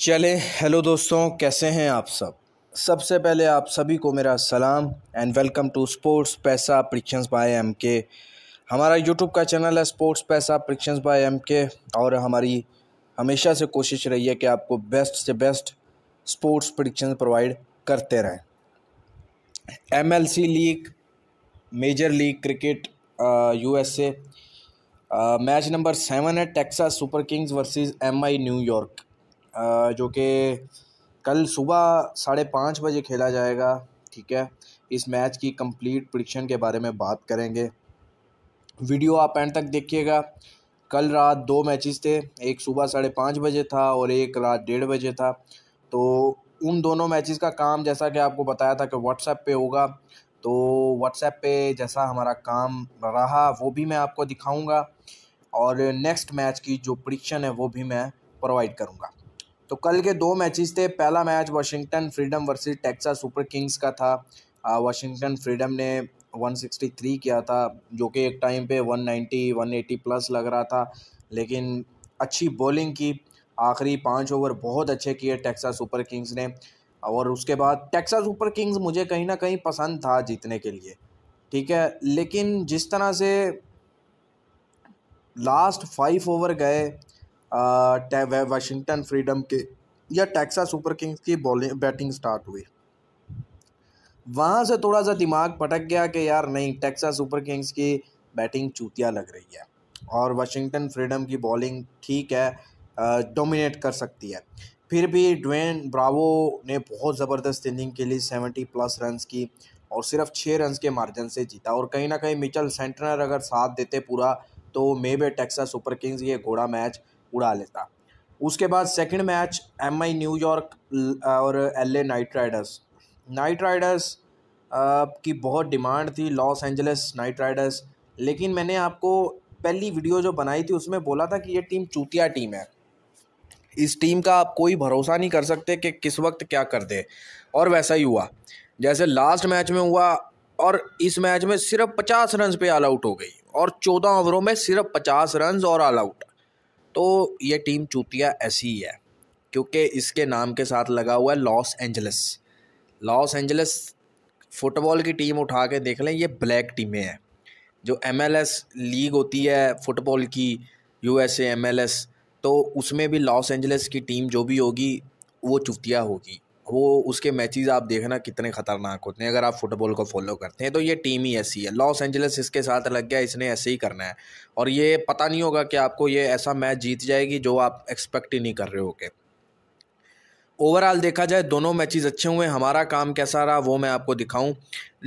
चले हेलो दोस्तों कैसे हैं आप सब सबसे पहले आप सभी को मेरा सलाम एंड वेलकम टू स्पोर्ट्स पैसा प्रिक्शंस बाय एम के हमारा यूट्यूब का चैनल है स्पोर्ट्स पैसा प्रिक्शंस बाय एम के और हमारी हमेशा से कोशिश रही है कि आपको बेस्ट से बेस्ट स्पोर्ट्स प्रडिक्शन प्रोवाइड करते रहें M league major league cricket U S A match number seven है Texas super kings versus M I New York जो कि कल सुबह साढ़े पाँच बजे खेला जाएगा ठीक है इस मैच की कंप्लीट प्रडिक्शन के बारे में बात करेंगे वीडियो आप एंड तक देखिएगा कल रात दो मैचेस थे एक सुबह साढ़े पाँच बजे था और एक रात डेढ़ बजे था तो उन दोनों मैचेस का काम जैसा कि आपको बताया था कि व्हाट्सएप पे होगा तो व्हाट्सएप पे जैसा हमारा काम रहा वो भी मैं आपको दिखाऊँगा और नेक्स्ट मैच की जो प्रडिक्शन है वो भी मैं प्रोवाइड करूँगा तो कल के दो मैचेस थे पहला match Washington freedom versus Texas super kings का था वाशिंगटन फ्रीडम ने 163 किया था जो कि एक टाइम पे 190 180 प्लस लग रहा था लेकिन अच्छी बॉलिंग की आखिरी पाँच ओवर बहुत अच्छे किए टेक्सास सुपर किंग्स ने और उसके बाद टेक्सास सुपर किंग्स मुझे कहीं ना कहीं पसंद था जीतने के लिए ठीक है लेकिन जिस तरह से लास्ट फाइव ओवर गए वाशिंगटन फ्रीडम के या टेक्सास सुपर किंग्स की बॉलिंग बैटिंग स्टार्ट हुई वहाँ से थोड़ा सा दिमाग पटक गया कि यार नहीं टेक्सास सुपर किंग्स की बैटिंग चूतिया लग रही है और वाशिंगटन फ्रीडम की बॉलिंग ठीक है डोमिनेट कर सकती है फिर भी ड्वेन ब्रावो ने बहुत ज़बरदस्त इनिंग के लिए सेवेंटी प्लस रन की और सिर्फ छः रन के मार्जिन से जीता और कहीं ना कहीं मिचल सेंटनर अगर साथ देते पूरा तो maybe Texas super kings ये घोड़ा मैच उड़ा लेता उसके बाद second match M I New York और L A knight riders knight riders की बहुत डिमांड थी लॉस एंजलिस नाइट राइडर्स लेकिन मैंने आपको पहली वीडियो जो बनाई थी उसमें बोला था कि ये टीम चूतिया टीम है इस टीम का आप कोई भरोसा नहीं कर सकते कि किस वक्त क्या कर दे और वैसा ही हुआ जैसे लास्ट मैच में हुआ और इस मैच में सिर्फ पचास रन पे ऑल आउट हो गई और चौदह ओवरों में सिर्फ पचास रन और ऑल आउट तो ये टीम चूतिया ऐसी ही है क्योंकि इसके नाम के साथ लगा हुआ है Los Angeles Los Angeles football की टीम उठा के देख लें ये ब्लैक टीमें हैं जो एम लीग होती है फुटबॉल की यू एस तो उसमें भी लॉस एंजल्स की टीम जो भी होगी वो चुतिया होगी वो उसके मैचेस आप देखना कितने ख़तरनाक होते हैं अगर आप फुटबॉल को फॉलो करते हैं तो ये टीम ही ऐसी है लॉस एंजल्स इसके साथ लग गया इसने ऐसे ही करना है और ये पता नहीं होगा कि आपको ये ऐसा मैच जीत जाएगी जो आप एक्सपेक्ट ही नहीं कर रहे हो के ओवरऑल देखा जाए दोनों मैचेस अच्छे हुए हमारा काम कैसा रहा वो मैं आपको दिखाऊं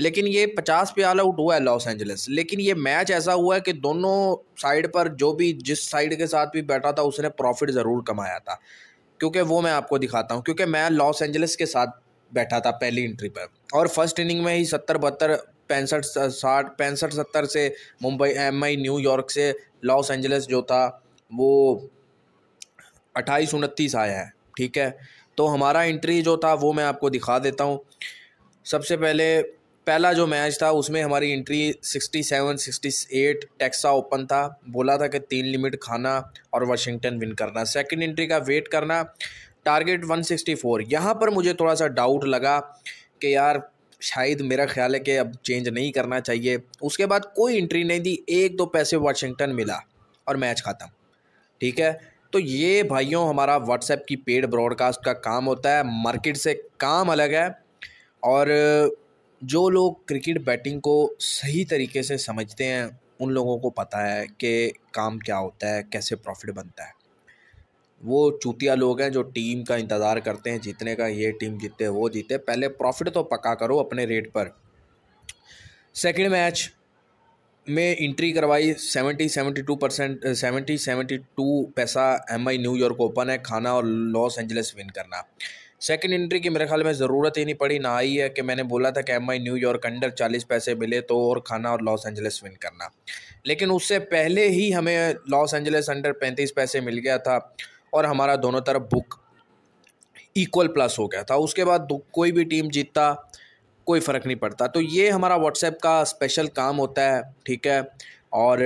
लेकिन ये पचास पे ऑल आउट हुआ है लॉस एंजल्स लेकिन ये मैच ऐसा हुआ है कि दोनों साइड पर जो भी जिस साइड के साथ भी बैठा था उसने प्रॉफिट ज़रूर कमाया था क्योंकि वो मैं आपको दिखाता हूँ क्योंकि मैं लॉस एंजल्स के साथ बैठा था पहली इंट्री पर और फर्स्ट इनिंग में ही सत्तर बहत्तर पैंसठ साठ पैंसठ सत्तर से मुंबई एम आई न्यूयॉर्क से लॉस एंजल्स जो था वो अट्ठाईस उनतीस आया है ठीक है तो हमारा इंट्री जो था वो मैं आपको दिखा देता हूँ सबसे पहले पहला जो मैच था उसमें हमारी एंट्री 67, 68 टेक्सा ओपन था बोला था कि तीन लिमिट खाना और वाशिंगटन विन करना सेकंड एंट्री का वेट करना टारगेट 164 यहाँ पर मुझे थोड़ा सा डाउट लगा कि यार शायद मेरा ख्याल है कि अब चेंज नहीं करना चाहिए उसके बाद कोई एंट्री नहीं दी एक दो पैसे वाशिंगटन मिला और मैच ख़त्म ठीक है तो ये भाइयों हमारा व्हाट्सएप की पेड ब्रॉडकास्ट का काम होता है मार्केट से काम अलग है और जो लोग क्रिकेट बैटिंग को सही तरीके से समझते हैं उन लोगों को पता है कि काम क्या होता है कैसे प्रॉफिट बनता है वो चूतिया लोग हैं जो टीम का इंतज़ार करते हैं जीतने का ये टीम जीते वो जीते पहले प्रॉफिट तो पक्का करो अपने रेट पर सेकेंड मैच में इंट्री करवाई seventy seventy two percent seventy seventy two पैसा एम आई न्यूयॉर्क ओपन है खाना और लॉस एंजलिस विन करना सेकंड एंट्री की मेरे ख्याल में ज़रूरत ही नहीं पड़ी ना आई है कि मैंने बोला था कि एम आई न्यूयॉर्क अंडर चालीस पैसे मिले तो और खाना और लॉस एंजलिस विन करना लेकिन उससे पहले ही हमें लॉस एंजलिस अंडर पैंतीस पैसे मिल गया था और हमारा दोनों तरफ बुक इक्वल प्लस हो गया था उसके बाद कोई भी टीम जीतता कोई फ़र्क नहीं पड़ता तो ये हमारा व्हाट्सएप का स्पेशल काम होता है ठीक है और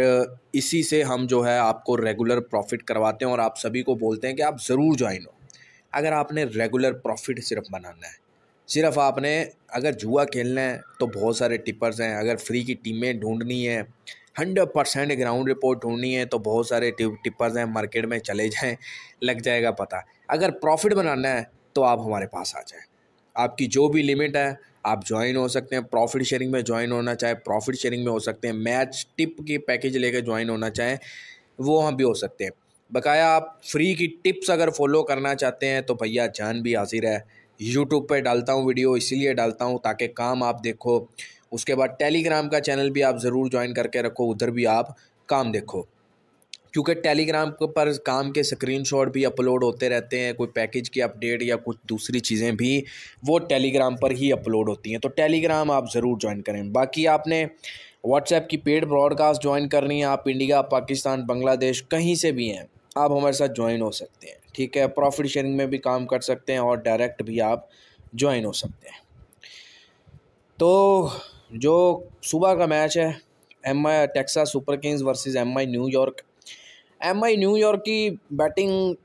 इसी से हम जो है आपको रेगुलर प्रॉफिट करवाते हैं और आप सभी को बोलते हैं कि आप ज़रूर ज्वाइन हो अगर आपने रेगुलर प्रॉफिट सिर्फ बनाना है सिर्फ आपने अगर जुआ खेलना है तो बहुत सारे टिपर्स हैं अगर फ्री की टीमें ढूंढनी है हंड्रेड परसेंट ग्राउंड रिपोर्ट ढूंढनी है तो बहुत सारे टिपर्स हैं मार्केट में चले जाएं लग जाएगा पता अगर प्रॉफिट बनाना है तो आप हमारे पास आ जाएं आपकी जो भी लिमिट है आप ज्वाइन हो सकते हैं प्रॉफिट शेयरिंग में ज्वाइन होना चाहे प्रॉफिट शेयरिंग में हो सकते हैं मैच टिप की पैकेज लेकर ज्वाइन होना चाहें वो हम भी हो सकते हैं बकाया आप फ्री की टिप्स अगर फॉलो करना चाहते हैं तो भैया जान भी हाजिर है यूट्यूब पे डालता हूँ वीडियो इसीलिए डालता हूँ ताकि काम आप देखो उसके बाद टेलीग्राम का चैनल भी आप ज़रूर ज्वाइन करके रखो उधर भी आप काम देखो क्योंकि टेलीग्राम पर काम के स्क्रीनशॉट भी अपलोड होते रहते हैं कोई पैकेज की अपडेट या कुछ दूसरी चीज़ें भी वो टेलीग्राम पर ही अपलोड होती हैं तो टेलीग्राम आप ज़रूर ज्वाइन करें बाकी आपने व्हाट्सएप की पेड ब्रॉडकास्ट ज्वाइन करनी है आप इंडिया पाकिस्तान बांग्लादेश कहीं से भी हैं आप हमारे साथ ज्वाइन हो सकते हैं ठीक है प्रॉफिट शेयरिंग में भी काम कर सकते हैं और डायरेक्ट भी आप ज्वाइन हो सकते हैं तो जो सुबह का मैच है M I Texas super kings versus M I New York M I New York की बैटिंग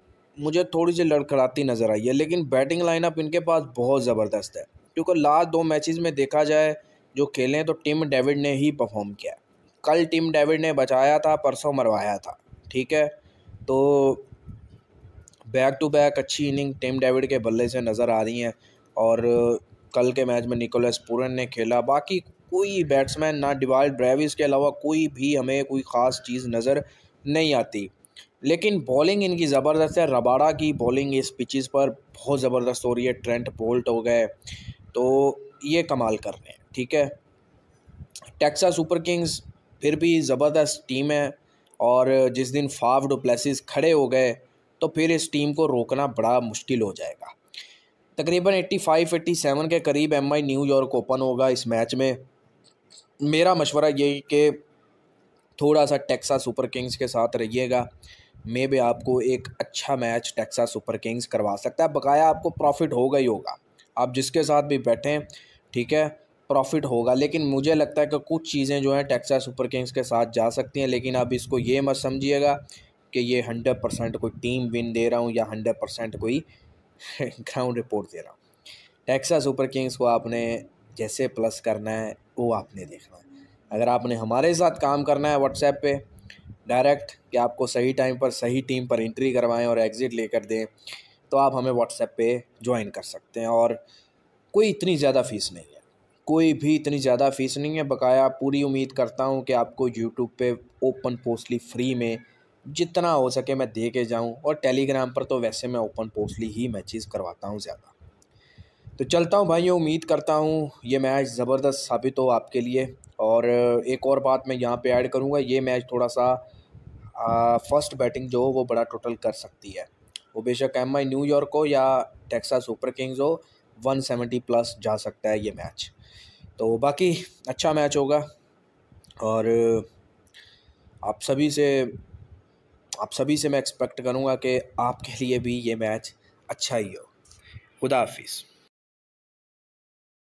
मुझे थोड़ी सी लड़खड़ाती नज़र आई है लेकिन बैटिंग लाइनअप इनके पास बहुत ज़बरदस्त है क्योंकि लास्ट दो मैचेस में देखा जाए जो खेलें तो टिम डेविड ने ही परफॉर्म किया कल टिम डेविड ने बचाया था परसों मरवाया था ठीक है तो बैक टू बैक अच्छी इनिंग टीम डेविड के बल्ले से नज़र आ रही हैं और कल के मैच में निकोलस पूरन ने खेला बाकी कोई बैट्समैन ना डिवाल्ड ड्राइविस के अलावा कोई भी हमें कोई ख़ास चीज़ नज़र नहीं आती लेकिन बॉलिंग इनकी ज़बरदस्त है रबाड़ा की बॉलिंग इस पिचेस पर बहुत ज़बरदस्त हो रही है ट्रेंट बोल्ट हो गए तो ये कमाल कर रहे हैं ठीक है टेक्सा सुपर किंग्स फिर भी ज़बरदस्त टीम है और जिस दिन फाव डुप्लेसिस खड़े हो गए तो फिर इस टीम को रोकना बड़ा मुश्किल हो जाएगा तकरीबन 85-87 के करीब एम आई न्यूयॉर्क ओपन होगा इस मैच में मेरा मशवरा यही कि थोड़ा सा टेक्सा सुपर किंग्स के साथ रहिएगा मे भी आपको एक अच्छा मैच टेक्सा सुपर किंग्स करवा सकता है बकाया आपको प्रॉफिट होगा ही होगा आप जिसके साथ भी बैठें ठीक है प्रॉफिट होगा लेकिन मुझे लगता है कि कुछ चीज़ें जो हैं टेक्सास सुपर किंग्स के साथ जा सकती हैं लेकिन अब इसको ये मत समझिएगा कि ये हंड्रेड परसेंट कोई टीम विन दे रहा हूँ या हंड्रेड परसेंट कोई ग्राउंड रिपोर्ट दे रहा हूँ टेक्सास सुपर किंग्स को आपने जैसे प्लस करना है वो आपने देखना है अगर आपने हमारे साथ काम करना है व्हाट्सएप पर डायरेक्ट कि आपको सही टाइम पर सही टीम पर एंट्री करवाएं और एग्ज़िट लेकर दें तो आप हमें व्हाट्सएप पे ज्वाइन कर सकते हैं और कोई इतनी ज़्यादा फीस नहीं है कोई भी इतनी ज़्यादा फ़ीस नहीं है बकाया पूरी उम्मीद करता हूँ कि आपको यूट्यूब पे ओपन पोस्टली फ्री में जितना हो सके मैं दे के जाऊँ और टेलीग्राम पर तो वैसे मैं ओपन पोस्टली ही मैचेस करवाता हूँ ज़्यादा तो चलता हूँ भाइयों उम्मीद करता हूँ ये मैच ज़बरदस्त साबित हो आपके लिए और एक और बात मैं यहाँ पर ऐड करूँगा ये मैच थोड़ा सा आ, फर्स्ट बैटिंग जो हो वो बड़ा टोटल कर सकती है वो बेशक एम आई न्यूयॉर्क हो या टेक्सास सुपर किंग्स हो 170 प्लस जा सकता है ये मैच तो बाकी अच्छा मैच होगा और आप सभी से आप सभी से मैं एक्सपेक्ट करूँगा कि आपके लिए भी ये मैच अच्छा ही हो खुदा हाफिज़